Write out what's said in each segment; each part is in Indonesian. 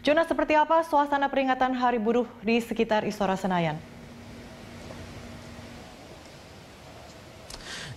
Jonas, seperti apa suasana peringatan Hari Buruh di sekitar Istora Senayan?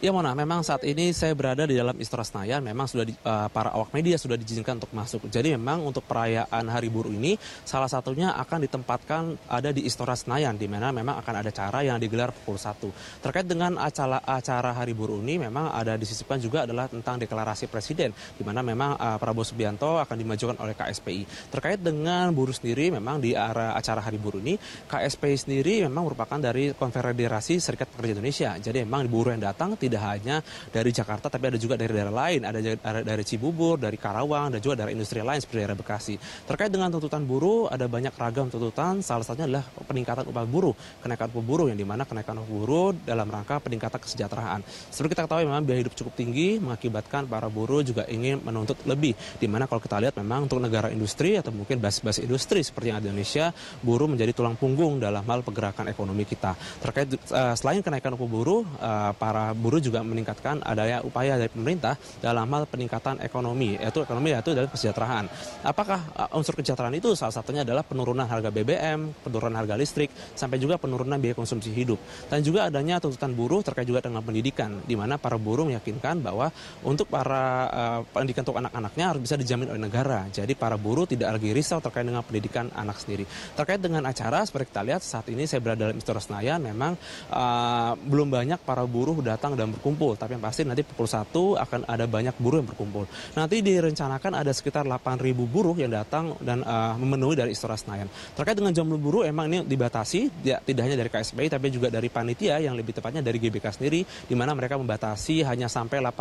Ya Mona, memang saat ini saya berada di dalam Istora Senayan, memang sudah di, uh, para awak media sudah diizinkan untuk masuk. Jadi memang untuk perayaan Hari Buruh ini salah satunya akan ditempatkan ada di Istora Senayan di mana memang akan ada cara yang digelar pukul 1. Terkait dengan acara acara Hari Buruh ini memang ada disisipkan juga adalah tentang deklarasi presiden di mana memang uh, Prabowo Subianto akan dimajukan oleh KSPI. Terkait dengan buruh sendiri memang di arah acara Hari Buruh ini KSPI sendiri memang merupakan dari Konfederasi Serikat Pekerja Indonesia. Jadi memang buruh yang datang tidak hanya dari Jakarta tapi ada juga dari daerah lain, ada dari Cibubur, dari Karawang, dan juga dari industri lain seperti daerah Bekasi. Terkait dengan tuntutan buruh, ada banyak ragam tuntutan, salah satunya adalah peningkatan upah buruh, kenaikan upah buruh yang dimana kenaikan upah buruh dalam rangka peningkatan kesejahteraan. Seperti kita ketahui memang biaya hidup cukup tinggi mengakibatkan para buruh juga ingin menuntut lebih, dimana kalau kita lihat memang untuk negara industri atau mungkin basis-basis industri seperti yang ada di Indonesia, buruh menjadi tulang punggung dalam hal pergerakan ekonomi kita. Terkait uh, selain kenaikan upah buruh, uh, para buruh buruh juga meningkatkan adanya upaya dari pemerintah dalam hal peningkatan ekonomi, yaitu ekonomi yaitu dari kesejahteraan. Apakah eh, unsur kesejahteraan itu salah satunya adalah penurunan harga BBM, penurunan harga listrik, sampai juga penurunan biaya konsumsi hidup. Dan juga adanya tuntutan buruh terkait juga dengan pendidikan, di mana para buruh meyakinkan bahwa untuk para uh, pendidikan untuk anak-anaknya harus bisa dijamin oleh negara. Jadi para buruh tidak lagi risau terkait dengan pendidikan anak sendiri. Terkait dengan acara, seperti kita lihat saat ini saya berada dalam Istora Senayan, memang uh, belum banyak para buruh datang orang dan berkumpul. Tapi yang pasti nanti pukul 1 akan ada banyak buruh yang berkumpul. Nanti direncanakan ada sekitar 8.000 buruh yang datang dan uh, memenuhi dari Istora Senayan. Terkait dengan jumlah buruh emang ini dibatasi ya, tidak hanya dari KSPI tapi juga dari panitia yang lebih tepatnya dari GBK sendiri di mana mereka membatasi hanya sampai 8.000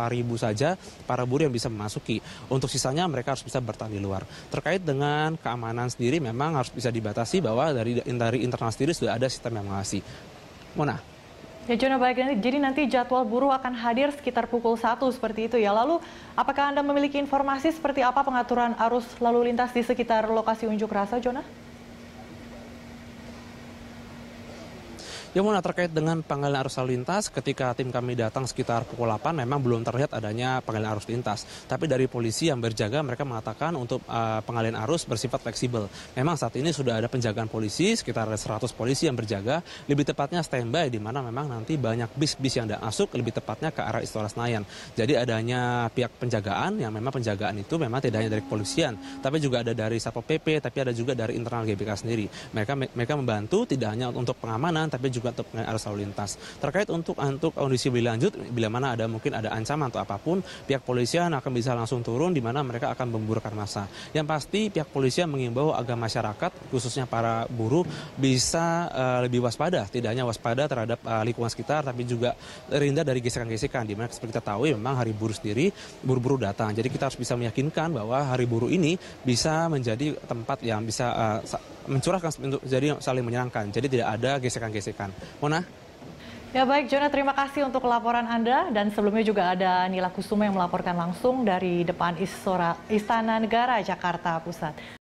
saja para buruh yang bisa memasuki. Untuk sisanya mereka harus bisa bertahan di luar. Terkait dengan keamanan sendiri memang harus bisa dibatasi bahwa dari dari internal sendiri sudah ada sistem yang mengawasi. Mona. Ya Jono, baik. nanti. Jadi nanti jadwal buruh akan hadir sekitar pukul 1 seperti itu ya. Lalu apakah Anda memiliki informasi seperti apa pengaturan arus lalu lintas di sekitar lokasi unjuk rasa, Jonah? Yang mana terkait dengan panggilan arus lalu lintas, ketika tim kami datang sekitar pukul 8 memang belum terlihat adanya panggilan arus lintas. Tapi dari polisi yang berjaga mereka mengatakan untuk uh, pengalian arus bersifat fleksibel. Memang saat ini sudah ada penjagaan polisi, sekitar 100 polisi yang berjaga, lebih tepatnya standby di mana memang nanti banyak bis-bis yang masuk, lebih tepatnya ke arah Istora Senayan. Jadi adanya pihak penjagaan yang memang penjagaan itu memang tidak hanya dari kepolisian, tapi juga ada dari Satpol PP, tapi ada juga dari internal GBK sendiri. Mereka mereka membantu tidak hanya untuk pengamanan, tapi juga juga untuk arus lalu lintas. Terkait untuk untuk kondisi lebih lanjut, bila mana ada mungkin ada ancaman atau apapun, pihak polisian akan bisa langsung turun di mana mereka akan membubarkan masa. Yang pasti pihak polisian mengimbau agar masyarakat, khususnya para buruh, bisa uh, lebih waspada, tidak hanya waspada terhadap uh, lingkungan sekitar, tapi juga terhindar dari gesekan-gesekan. di mana seperti kita tahu, memang hari buruh sendiri buru-buru datang. Jadi kita harus bisa meyakinkan bahwa hari buruh ini bisa menjadi tempat yang bisa uh, mencurahkan jadi saling menyenangkan Jadi tidak ada gesekan-gesekan. Mona? Ya baik, Jona terima kasih untuk laporan Anda dan sebelumnya juga ada Nila Kusuma yang melaporkan langsung dari depan Istora, Istana Negara Jakarta Pusat.